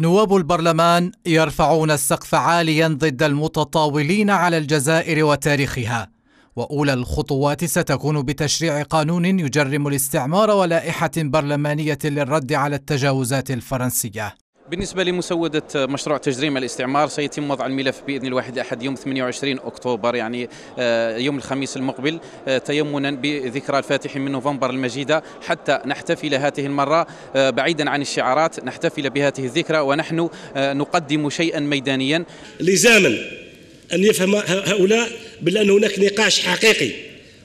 نواب البرلمان يرفعون السقف عاليا ضد المتطاولين على الجزائر وتاريخها واولى الخطوات ستكون بتشريع قانون يجرم الاستعمار ولائحه برلمانيه للرد على التجاوزات الفرنسيه بالنسبة لمسودة مشروع تجريم الاستعمار سيتم وضع الملف بإذن الواحد الأحد يوم 28 أكتوبر يعني آه، يوم الخميس المقبل آه، تيمنا بذكرى الفاتح من نوفمبر المجيدة حتى نحتفل هذه المرة آه، بعيدا عن الشعارات نحتفل بهذه الذكرى ونحن نقدم شيئا ميدانيا لزاما أن يفهم هؤلاء بأن هناك نقاش حقيقي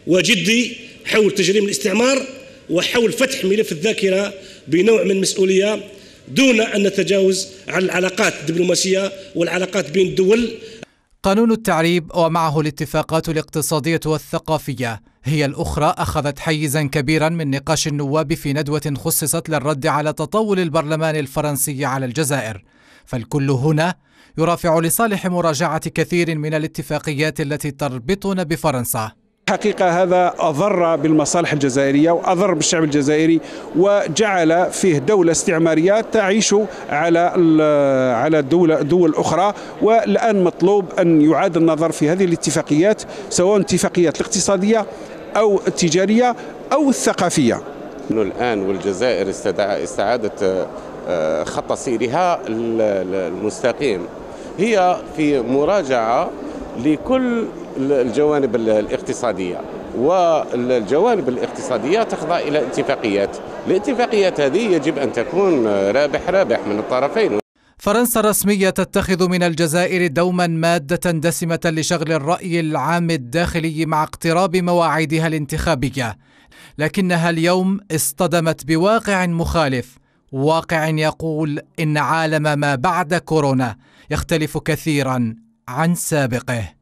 وجدي حول تجريم الاستعمار وحول فتح ملف الذاكرة بنوع من المسؤولية دون أن نتجاوز عن العلاقات الدبلوماسية والعلاقات بين الدول قانون التعريب ومعه الاتفاقات الاقتصادية والثقافية هي الأخرى أخذت حيزا كبيرا من نقاش النواب في ندوة خصصت للرد على تطول البرلمان الفرنسي على الجزائر فالكل هنا يرافع لصالح مراجعة كثير من الاتفاقيات التي تربطنا بفرنسا حقيقة هذا أضر بالمصالح الجزائرية وأضر بالشعب الجزائري وجعل فيه دولة استعمارية تعيش على على دول دول أخرى والآن مطلوب أن يعاد النظر في هذه الاتفاقيات سواء الاتفاقيات الاقتصادية أو التجارية أو الثقافية الآن والجزائر استعادت آه، آه، خط سيرها المستقيم هي في مراجعة لكل الجوانب الاقتصادية والجوانب الاقتصادية تخضع إلى اتفاقيات الاتفاقيات هذه يجب أن تكون رابح رابح من الطرفين فرنسا الرسمية تتخذ من الجزائر دوما مادة دسمة لشغل الرأي العام الداخلي مع اقتراب مواعيدها الانتخابية، لكنها اليوم اصطدمت بواقع مخالف، واقع يقول إن عالم ما بعد كورونا يختلف كثيرا عن سابقه